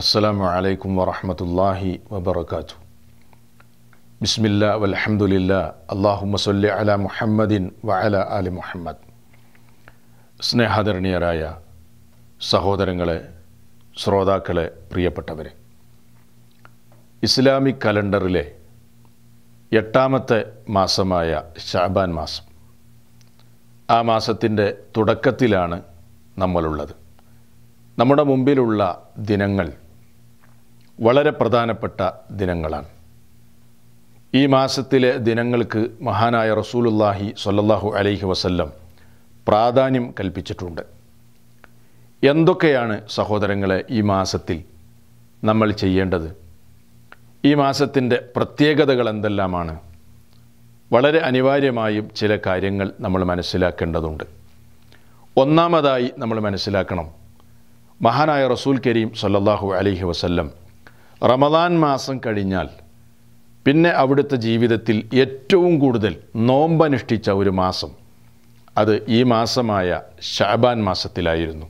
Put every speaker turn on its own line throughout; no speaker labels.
അസ്സലാമു അലൈക്കും വറഹമത്തല്ലാഹി വബർക്കാത്തു ബിസ്മില്ല വലഹമുല്ല അള്ളാഹുമ സല്ലി അല മുഹമ്മദിൻ വഅല അലി മുഹമ്മദ് സ്നേഹാദരണീയരായ സഹോദരങ്ങളെ ശ്രോതാക്കളെ പ്രിയപ്പെട്ടവരെ ഇസ്ലാമിക് കലണ്ടറിലെ എട്ടാമത്തെ മാസമായ ഷാബാൻ മാസം ആ മാസത്തിൻ്റെ തുടക്കത്തിലാണ് നമ്മളുള്ളത് നമ്മുടെ മുമ്പിലുള്ള ദിനങ്ങൾ വളരെ പ്രധാനപ്പെട്ട ദിനങ്ങളാണ് ഈ മാസത്തിലെ ദിനങ്ങൾക്ക് മഹാനായ റസൂലുല്ലാഹി സൊല്ലാഹു അലൈഹി വസല്ലം പ്രാധാന്യം കൽപ്പിച്ചിട്ടുണ്ട് എന്തൊക്കെയാണ് സഹോദരങ്ങളെ ഈ മാസത്തിൽ നമ്മൾ ചെയ്യേണ്ടത് ഈ മാസത്തിൻ്റെ പ്രത്യേകതകൾ എന്തെല്ലാമാണ് വളരെ അനിവാര്യമായും ചില കാര്യങ്ങൾ നമ്മൾ മനസ്സിലാക്കേണ്ടതുണ്ട് ഒന്നാമതായി നമ്മൾ മനസ്സിലാക്കണം മഹാനായ റസൂൽ കരീം സല്ലാഹു അലൈഹി വസല്ലം റമദാൻ മാസം കഴിഞ്ഞാൽ പിന്നെ അവിടുത്തെ ജീവിതത്തിൽ ഏറ്റവും കൂടുതൽ നോമ്പനുഷ്ഠിച്ച ഒരു മാസം അത് ഈ മാസമായ ഷാബാൻ മാസത്തിലായിരുന്നു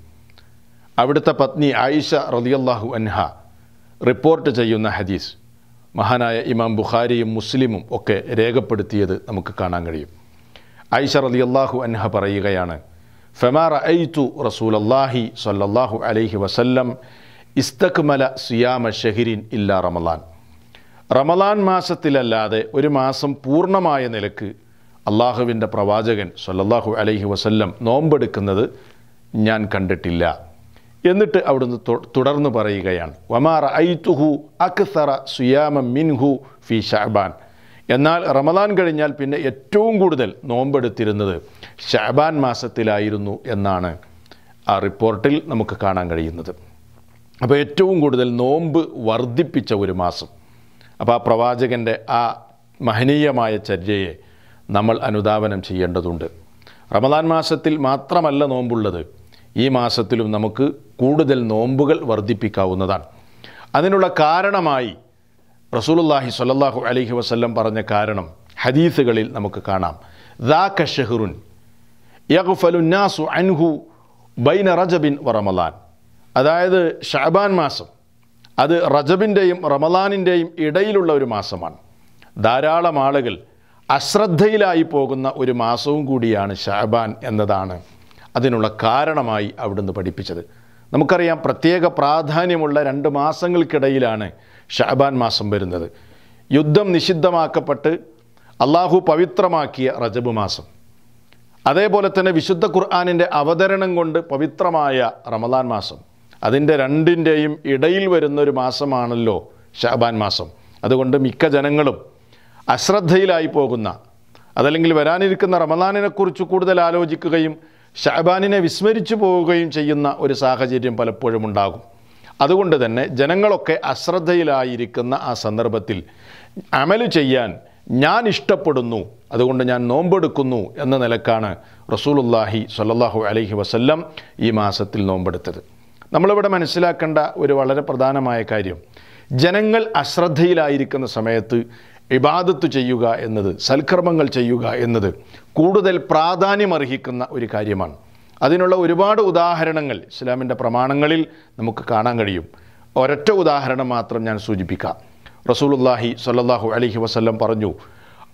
അവിടുത്തെ പത്നി ആയിഷ റതിയല്ലാഹു അൻഹ റിപ്പോർട്ട് ചെയ്യുന്ന ഹദീസ് മഹാനായ ഇമാം ബുഖാരിയും മുസ്ലിമും ഒക്കെ രേഖപ്പെടുത്തിയത് നമുക്ക് കാണാൻ കഴിയും ഐഷ റലിയല്ലാഹു അൻഹ പറയുകയാണ് ഫെമാ റസൂൽ റസൂലല്ലാഹി സല്ലാഹു അലൈഹി വസല്ലം ഇസ്തക്മല സിയാമ ഷഹിരിൻ ഇല്ല റമലാൻ റമലാൻ മാസത്തിലല്ലാതെ ഒരു മാസം പൂർണ്ണമായ നിലക്ക് അള്ളാഹുവിൻ്റെ പ്രവാചകൻ സല്ലാഹു അലൈഹി വസല്ലം നോമ്പെടുക്കുന്നത് ഞാൻ കണ്ടിട്ടില്ല എന്നിട്ട് അവിടുന്ന് തുടർന്ന് പറയുകയാണ് വമാർ ഐതുഹു അക്സറ സുയാമ മിൻഹു ഫി ഷഹബാൻ എന്നാൽ റമദാൻ കഴിഞ്ഞാൽ പിന്നെ ഏറ്റവും കൂടുതൽ നോമ്പെടുത്തിരുന്നത് ഷഹബാൻ മാസത്തിലായിരുന്നു എന്നാണ് ആ റിപ്പോർട്ടിൽ നമുക്ക് കാണാൻ കഴിയുന്നത് അപ്പോൾ ഏറ്റവും കൂടുതൽ നോമ്പ് വർദ്ധിപ്പിച്ച ഒരു മാസം അപ്പോൾ ആ പ്രവാചകൻ്റെ ആ മഹനീയമായ ചര്യയെ നമ്മൾ അനുദാപനം ചെയ്യേണ്ടതുണ്ട് റമദാൻ മാസത്തിൽ മാത്രമല്ല നോമ്പുള്ളത് ഈ മാസത്തിലും നമുക്ക് കൂടുതൽ നോമ്പുകൾ വർദ്ധിപ്പിക്കാവുന്നതാണ് അതിനുള്ള കാരണമായി റസൂലുള്ളാഹി സ്വല്ലല്ലാഹു അലൈഹി വസല്ലം പറഞ്ഞ കാരണം ഹദീസുകളിൽ നമുക്ക് കാണാം ദാ ഷെഹ്റുൻ യഗ്ഫലുന്നാസു അൻഹു ബൈന റജബിൻ വറമദാൻ അതായത് ഷാബാൻ മാസം അത് റജബിൻ്റെയും റമലാനിൻ്റെയും ഇടയിലുള്ള ഒരു മാസമാണ് ധാരാളം ആളുകൾ അശ്രദ്ധയിലായി പോകുന്ന ഒരു മാസവും കൂടിയാണ് ഷാബാൻ എന്നതാണ് അതിനുള്ള കാരണമായി അവിടുന്ന് പഠിപ്പിച്ചത് നമുക്കറിയാം പ്രത്യേക പ്രാധാന്യമുള്ള രണ്ട് മാസങ്ങൾക്കിടയിലാണ് ഷാബാൻ മാസം വരുന്നത് യുദ്ധം നിഷിദ്ധമാക്കപ്പെട്ട് അള്ളാഹു പവിത്രമാക്കിയ റജബ് മാസം അതേപോലെ തന്നെ വിശുദ്ധ ഖുർആാനിൻ്റെ അവതരണം കൊണ്ട് പവിത്രമായ റമദാൻ മാസം അതിൻ്റെ രണ്ടിൻ്റെയും ഇടയിൽ വരുന്ന ഒരു മാസമാണല്ലോ ഷാബാൻ മാസം അതുകൊണ്ട് മിക്ക ജനങ്ങളും അശ്രദ്ധയിലായി പോകുന്ന അതല്ലെങ്കിൽ വരാനിരിക്കുന്ന റമദാനിനെക്കുറിച്ച് കൂടുതൽ ആലോചിക്കുകയും ഷാബാനിനെ വിസ്മരിച്ചു പോവുകയും ചെയ്യുന്ന ഒരു സാഹചര്യം പലപ്പോഴും ഉണ്ടാകും അതുകൊണ്ട് തന്നെ ജനങ്ങളൊക്കെ അശ്രദ്ധയിലായിരിക്കുന്ന ആ സന്ദർഭത്തിൽ അമല് ചെയ്യാൻ ഞാൻ ഇഷ്ടപ്പെടുന്നു അതുകൊണ്ട് ഞാൻ നോമ്പെടുക്കുന്നു എന്ന നിലക്കാണ് റസൂലുല്ലാഹി സല്ലാഹു അലഹി വസല്ലം ഈ മാസത്തിൽ നോമ്പെടുത്തത് നമ്മളിവിടെ മനസ്സിലാക്കേണ്ട ഒരു വളരെ പ്രധാനമായ കാര്യം ജനങ്ങൾ അശ്രദ്ധയിലായിരിക്കുന്ന സമയത്ത് ഇബാദത്ത് ചെയ്യുക എന്നത് സൽക്കർമ്മങ്ങൾ ചെയ്യുക എന്നത് കൂടുതൽ പ്രാധാന്യമർഹിക്കുന്ന ഒരു കാര്യമാണ് അതിനുള്ള ഒരുപാട് ഉദാഹരണങ്ങൾ ഇസ്ലാമിൻ്റെ പ്രമാണങ്ങളിൽ നമുക്ക് കാണാൻ കഴിയും ഒരൊറ്റ ഉദാഹരണം മാത്രം ഞാൻ സൂചിപ്പിക്കാം റസൂലുല്ലാഹി സല്ലാഹു അലഹി വസ്ലം പറഞ്ഞു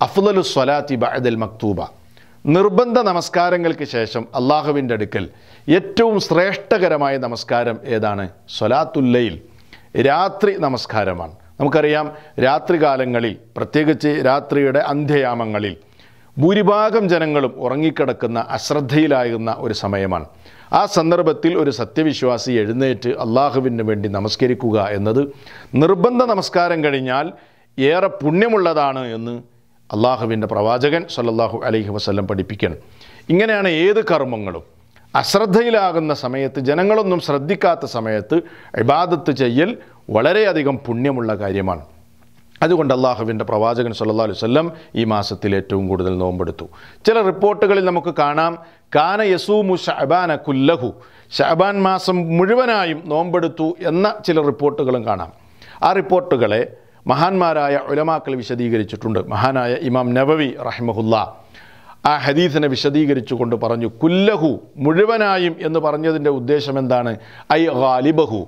അഫ്ലലു സ്വലാത്തി ബഅദൽ മക്തൂബ നിർബന്ധ നമസ്കാരങ്ങൾക്ക് ശേഷം അള്ളാഹുവിൻ്റെ അടുക്കൽ ഏറ്റവും ശ്രേഷ്ഠകരമായ നമസ്കാരം ഏതാണ് സൊലാത്തുല്ലയിൽ രാത്രി നമസ്കാരമാണ് നമുക്കറിയാം രാത്രികാലങ്ങളിൽ പ്രത്യേകിച്ച് രാത്രിയുടെ അന്ത്യയാമങ്ങളിൽ ഭൂരിഭാഗം ജനങ്ങളും ഉറങ്ങിക്കിടക്കുന്ന അശ്രദ്ധയിലാകുന്ന ഒരു സമയമാണ് ആ സന്ദർഭത്തിൽ ഒരു സത്യവിശ്വാസി എഴുന്നേറ്റ് അള്ളാഹുവിന് വേണ്ടി നമസ്കരിക്കുക എന്നത് നിർബന്ധ നമസ്കാരം കഴിഞ്ഞാൽ ഏറെ പുണ്യമുള്ളതാണ് എന്ന് അള്ളാഹുവിൻ്റെ പ്രവാചകൻ സല്ലാഹു അലൈഹി വസ്ല്ലം പഠിപ്പിക്കണം ഇങ്ങനെയാണ് ഏത് കർമ്മങ്ങളും അശ്രദ്ധയിലാകുന്ന സമയത്ത് ജനങ്ങളൊന്നും ശ്രദ്ധിക്കാത്ത സമയത്ത് ഇബാദത്ത് ചെയ്യൽ വളരെയധികം പുണ്യമുള്ള കാര്യമാണ് അതുകൊണ്ട് അള്ളാഹുവിൻ്റെ പ്രവാചകൻ സല്ലാ അലുവല്ലം ഈ മാസത്തിൽ ഏറ്റവും കൂടുതൽ നോമ്പെടുത്തു ചില റിപ്പോർട്ടുകളിൽ നമുക്ക് കാണാം കാന യസൂമു ഷഅബാന കുല്ലഹു ഷഅബാൻ മാസം മുഴുവനായും നോമ്പെടുത്തു എന്ന ചില റിപ്പോർട്ടുകളും കാണാം ആ റിപ്പോർട്ടുകളെ മഹാന്മാരായ ഉലമാക്കൾ വിശദീകരിച്ചിട്ടുണ്ട് മഹാനായ ഇമാം നബവി റഹ്മഹുല്ല ആ ഹദീസിനെ വിശദീകരിച്ചുകൊണ്ട് പറഞ്ഞു കുല്ലഹു മുഴുവനായും എന്ന് പറഞ്ഞതിൻ്റെ ഉദ്ദേശം എന്താണ് ഐ ഗാലിബഹു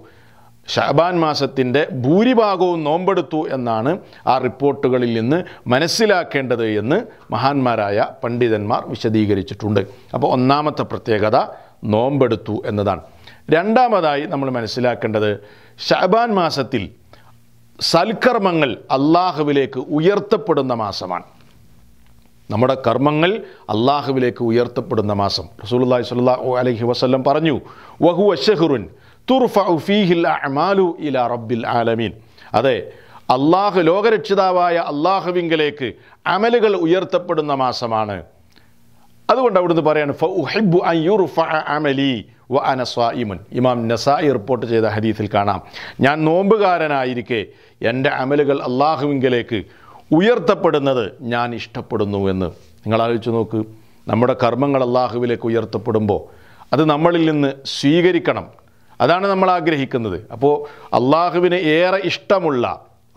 ഷഹബാൻ മാസത്തിൻ്റെ ഭൂരിഭാഗവും നോമ്പെടുത്തു എന്നാണ് ആ റിപ്പോർട്ടുകളിൽ നിന്ന് മനസ്സിലാക്കേണ്ടത് എന്ന് മഹാന്മാരായ പണ്ഡിതന്മാർ വിശദീകരിച്ചിട്ടുണ്ട് അപ്പോൾ ഒന്നാമത്തെ പ്രത്യേകത നോമ്പെടുത്തു എന്നതാണ് രണ്ടാമതായി നമ്മൾ മനസ്സിലാക്കേണ്ടത് ഷഹബാൻ മാസത്തിൽ സൽക്കർമ്മങ്ങൾ അള്ളാഹുവിലേക്ക് ഉയർത്തപ്പെടുന്ന മാസമാണ് നമ്മുടെ കർമ്മങ്ങൾ അള്ളാഹുവിലേക്ക് ഉയർത്തപ്പെടുന്ന മാസം റസൂലുല്ലാഹി സ്വല്ലല്ലാഹു അലൈഹി വസല്ലം പറഞ്ഞു വഹു അഷഹുറുൻ തുർഫഉ ഫീഹിൽ അഅമാലു ഇലാ റബ്ബിൽ ആലമീൻ അതെ അള്ളാഹു ലോകരക്ഷിതാവായ അള്ളാഹുവിങ്കലേക്ക് അമലുകൾ ഉയർത്തപ്പെടുന്ന മാസമാണ് അതുകൊണ്ട് അവിടുന്ന് പറയാണ് വ ഇമാം നസായി റിപ്പോർട്ട് ചെയ്ത ഹദീസിൽ കാണാം ഞാൻ നോമ്പുകാരനായിരിക്കെ എൻ്റെ അമലുകൾ അള്ളാഹുവിങ്കലേക്ക് ഉയർത്തപ്പെടുന്നത് ഞാൻ ഇഷ്ടപ്പെടുന്നു എന്ന് നിങ്ങൾ ആലോചിച്ച് നോക്ക് നമ്മുടെ കർമ്മങ്ങൾ അള്ളാഹുവിലേക്ക് ഉയർത്തപ്പെടുമ്പോൾ അത് നമ്മളിൽ നിന്ന് സ്വീകരിക്കണം അതാണ് നമ്മൾ ആഗ്രഹിക്കുന്നത് അപ്പോൾ അള്ളാഹുവിന് ഏറെ ഇഷ്ടമുള്ള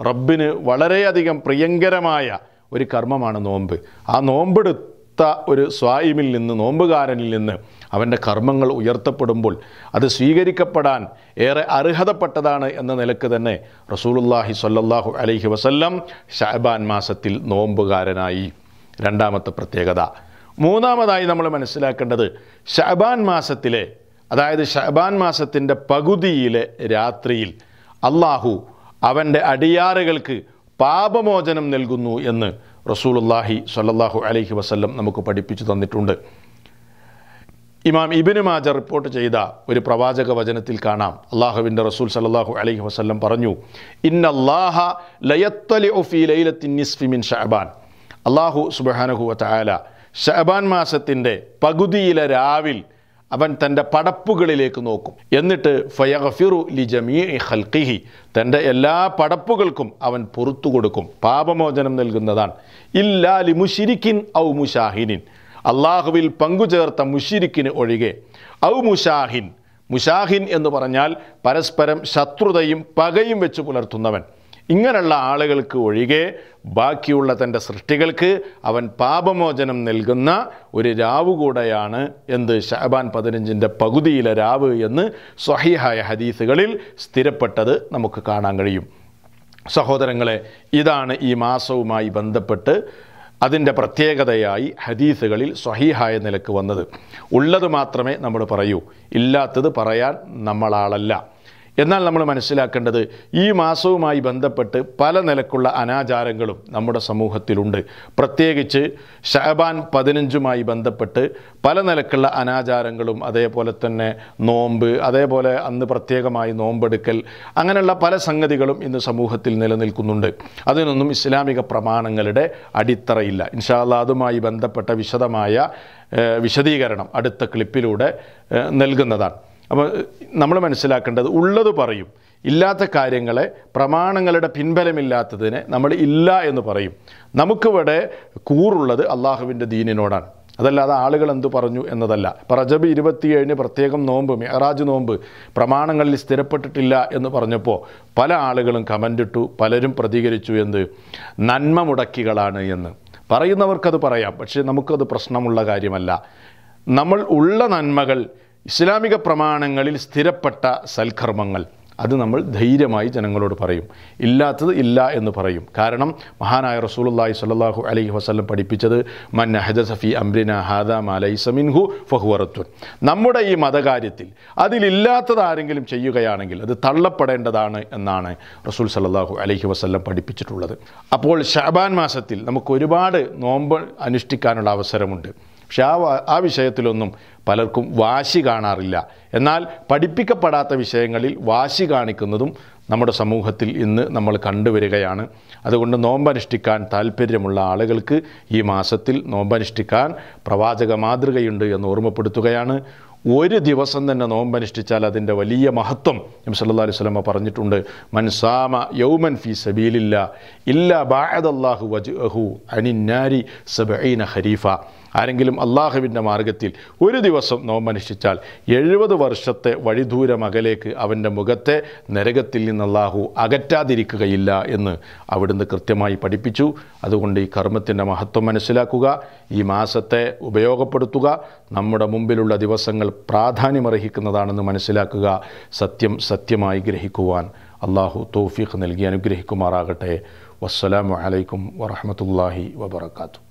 റബ്ബിന് വളരെയധികം പ്രിയങ്കരമായ ഒരു കർമ്മമാണ് നോമ്പ് ആ നോമ്പെടുത്ത് വ്യത്യസ്ത ഒരു സ്വായിമിൽ നിന്ന് നോമ്പുകാരനിൽ നിന്ന് അവൻ്റെ കർമ്മങ്ങൾ ഉയർത്തപ്പെടുമ്പോൾ അത് സ്വീകരിക്കപ്പെടാൻ ഏറെ അർഹതപ്പെട്ടതാണ് എന്ന നിലക്ക് തന്നെ റസൂലുല്ലാഹി സല്ലാഹു അലൈഹി വസല്ലം ഷാബാൻ മാസത്തിൽ നോമ്പുകാരനായി രണ്ടാമത്തെ പ്രത്യേകത മൂന്നാമതായി നമ്മൾ മനസ്സിലാക്കേണ്ടത് ഷാബാൻ മാസത്തിലെ അതായത് ഷാബാൻ മാസത്തിൻ്റെ പകുതിയിലെ രാത്രിയിൽ അള്ളാഹു അവൻ്റെ അടിയാറുകൾക്ക് പാപമോചനം നൽകുന്നു എന്ന് റസൂലുല്ലാഹി സല്ലാഹു അലൈഹി വസ്ല്ലം നമുക്ക് പഠിപ്പിച്ചു തന്നിട്ടുണ്ട് ഇമാം ഇബിന് മാജ റിപ്പോർട്ട് ചെയ്ത ഒരു പ്രവാചക വചനത്തിൽ കാണാം അള്ളാഹുവിൻ്റെ റസൂൽ സല്ലാഹു അലൈഹി വസ്ല്ലം പറഞ്ഞു ഇന്നല്ലാഹ ലയത്തലി ഒഫി ലൈലത്തിൻ നിസ്ഫിമിൻ ഷഹബാൻ അള്ളാഹു സുബാനഹു വാല ഷഹബാൻ മാസത്തിൻ്റെ പകുതിയിലെ രാവിൽ അവൻ തൻ്റെ പടപ്പുകളിലേക്ക് നോക്കും എന്നിട്ട് ഫയഗഫിറു ലി ജമീ ഹൽക്കിഹി തൻ്റെ എല്ലാ പടപ്പുകൾക്കും അവൻ പുറത്തു കൊടുക്കും പാപമോചനം നൽകുന്നതാണ് ഇല്ലാ ലി മുഷിരിക്കിൻ ഔ മുഷാഹിനിൻ അള്ളാഹുവിൽ പങ്കുചേർത്ത മുഷിരിക്കിന് ഒഴികെ ഔ മുഷാഹിൻ മുഷാഹിൻ എന്ന് പറഞ്ഞാൽ പരസ്പരം ശത്രുതയും പകയും വെച്ച് പുലർത്തുന്നവൻ ഇങ്ങനെയുള്ള ആളുകൾക്ക് ഒഴികെ ബാക്കിയുള്ള തൻ്റെ സൃഷ്ടികൾക്ക് അവൻ പാപമോചനം നൽകുന്ന ഒരു രാവ് കൂടെയാണ് എന്ത് ഷഹബാൻ പതിനഞ്ചിൻ്റെ പകുതിയിലെ രാവ് എന്ന് സ്വഹിഹായ ഹദീസുകളിൽ സ്ഥിരപ്പെട്ടത് നമുക്ക് കാണാൻ കഴിയും സഹോദരങ്ങളെ ഇതാണ് ഈ മാസവുമായി ബന്ധപ്പെട്ട് അതിൻ്റെ പ്രത്യേകതയായി ഹദീസുകളിൽ സ്വഹീഹായ നിലക്ക് വന്നത് ഉള്ളത് മാത്രമേ നമ്മൾ പറയൂ ഇല്ലാത്തത് പറയാൻ നമ്മളാളല്ല എന്നാൽ നമ്മൾ മനസ്സിലാക്കേണ്ടത് ഈ മാസവുമായി ബന്ധപ്പെട്ട് പല നിലക്കുള്ള അനാചാരങ്ങളും നമ്മുടെ സമൂഹത്തിലുണ്ട് പ്രത്യേകിച്ച് ഷാബാൻ പതിനഞ്ചുമായി ബന്ധപ്പെട്ട് പല നിലക്കുള്ള അനാചാരങ്ങളും അതേപോലെ തന്നെ നോമ്പ് അതേപോലെ അന്ന് പ്രത്യേകമായി നോമ്പെടുക്കൽ അങ്ങനെയുള്ള പല സംഗതികളും ഇന്ന് സമൂഹത്തിൽ നിലനിൽക്കുന്നുണ്ട് അതിനൊന്നും ഇസ്ലാമിക പ്രമാണങ്ങളുടെ അടിത്തറയില്ല ഇൻഷാല്ല അതുമായി ബന്ധപ്പെട്ട വിശദമായ വിശദീകരണം അടുത്ത ക്ലിപ്പിലൂടെ നൽകുന്നതാണ് അപ്പോൾ നമ്മൾ മനസ്സിലാക്കേണ്ടത് ഉള്ളത് പറയും ഇല്ലാത്ത കാര്യങ്ങളെ പ്രമാണങ്ങളുടെ പിൻബലമില്ലാത്തതിനെ നമ്മൾ ഇല്ല എന്ന് പറയും നമുക്കിവിടെ കൂറുള്ളത് അള്ളാഹുവിൻ്റെ ദീനിനോടാണ് അതല്ലാതെ ആളുകൾ എന്തു പറഞ്ഞു എന്നതല്ല പ്രജബ് ഇരുപത്തിയേഴിന് പ്രത്യേകം നോമ്പ് മെഹറാജ് നോമ്പ് പ്രമാണങ്ങളിൽ സ്ഥിരപ്പെട്ടിട്ടില്ല എന്ന് പറഞ്ഞപ്പോൾ പല ആളുകളും കമൻ്റിട്ടു പലരും പ്രതികരിച്ചു എന്ത് നന്മ മുടക്കികളാണ് എന്ന് പറയുന്നവർക്കത് പറയാം പക്ഷേ നമുക്കത് പ്രശ്നമുള്ള കാര്യമല്ല നമ്മൾ ഉള്ള നന്മകൾ ഇസ്ലാമിക പ്രമാണങ്ങളിൽ സ്ഥിരപ്പെട്ട സൽക്കർമ്മങ്ങൾ അത് നമ്മൾ ധൈര്യമായി ജനങ്ങളോട് പറയും ഇല്ലാത്തത് ഇല്ല എന്ന് പറയും കാരണം മഹാനായ റസൂലുല്ലാഹി സ്വല്ലല്ലാഹു അലൈഹി വസല്ലം പഠിപ്പിച്ചത് മൻ അംബ്രിന അംരിന ഹാദ സമിൻഹു ഫഹുറത്വൻ നമ്മുടെ ഈ മതകാര്യത്തിൽ അതിലില്ലാത്തത് ആരെങ്കിലും ചെയ്യുകയാണെങ്കിൽ അത് തള്ളപ്പെടേണ്ടതാണ് എന്നാണ് റസൂൽ സല്ലാഹു അലൈഹി വസല്ലം പഠിപ്പിച്ചിട്ടുള്ളത് അപ്പോൾ ഷാബാൻ മാസത്തിൽ നമുക്ക് ഒരുപാട് നോമ്പ് അനുഷ്ഠിക്കാനുള്ള അവസരമുണ്ട് പക്ഷെ ആ ആ വിഷയത്തിലൊന്നും പലർക്കും വാശി കാണാറില്ല എന്നാൽ പഠിപ്പിക്കപ്പെടാത്ത വിഷയങ്ങളിൽ വാശി കാണിക്കുന്നതും നമ്മുടെ സമൂഹത്തിൽ ഇന്ന് നമ്മൾ കണ്ടുവരികയാണ് അതുകൊണ്ട് നോമ്പനുഷ്ഠിക്കാൻ താല്പര്യമുള്ള ആളുകൾക്ക് ഈ മാസത്തിൽ നോമ്പനുഷ്ഠിക്കാൻ പ്രവാചക മാതൃകയുണ്ട് എന്ന് ഓർമ്മപ്പെടുത്തുകയാണ് ഒരു ദിവസം തന്നെ നോമ്പനുഷ്ഠിച്ചാൽ അതിൻ്റെ വലിയ മഹത്വം എം സല്ലാ അലൈഹി സ്വലമ പറഞ്ഞിട്ടുണ്ട് മൻസാമ യൗമൻ ഫി സബീലില്ല ഇല്ല ബാഹു അനിന്നാരി സബീന ഹരീഫ ആരെങ്കിലും അള്ളാഹുവിൻ്റെ മാർഗത്തിൽ ഒരു ദിവസം നോമനുഷ്ഠിച്ചാൽ എഴുപത് വർഷത്തെ വഴിദൂരം അകലേക്ക് അവൻ്റെ മുഖത്തെ നരകത്തിൽ നിന്ന് അള്ളാഹു അകറ്റാതിരിക്കുകയില്ല എന്ന് അവിടുന്ന് കൃത്യമായി പഠിപ്പിച്ചു അതുകൊണ്ട് ഈ കർമ്മത്തിൻ്റെ മഹത്വം മനസ്സിലാക്കുക ഈ മാസത്തെ ഉപയോഗപ്പെടുത്തുക നമ്മുടെ മുമ്പിലുള്ള ദിവസങ്ങൾ പ്രാധാന്യമർഹിക്കുന്നതാണെന്ന് മനസ്സിലാക്കുക സത്യം സത്യമായി ഗ്രഹിക്കുവാൻ അള്ളാഹു തോഫീഖ് നൽകി അനുഗ്രഹിക്കുമാറാകട്ടെ വസ്സലാമു അലൈക്കും വറഹമത്തല്ലാഹി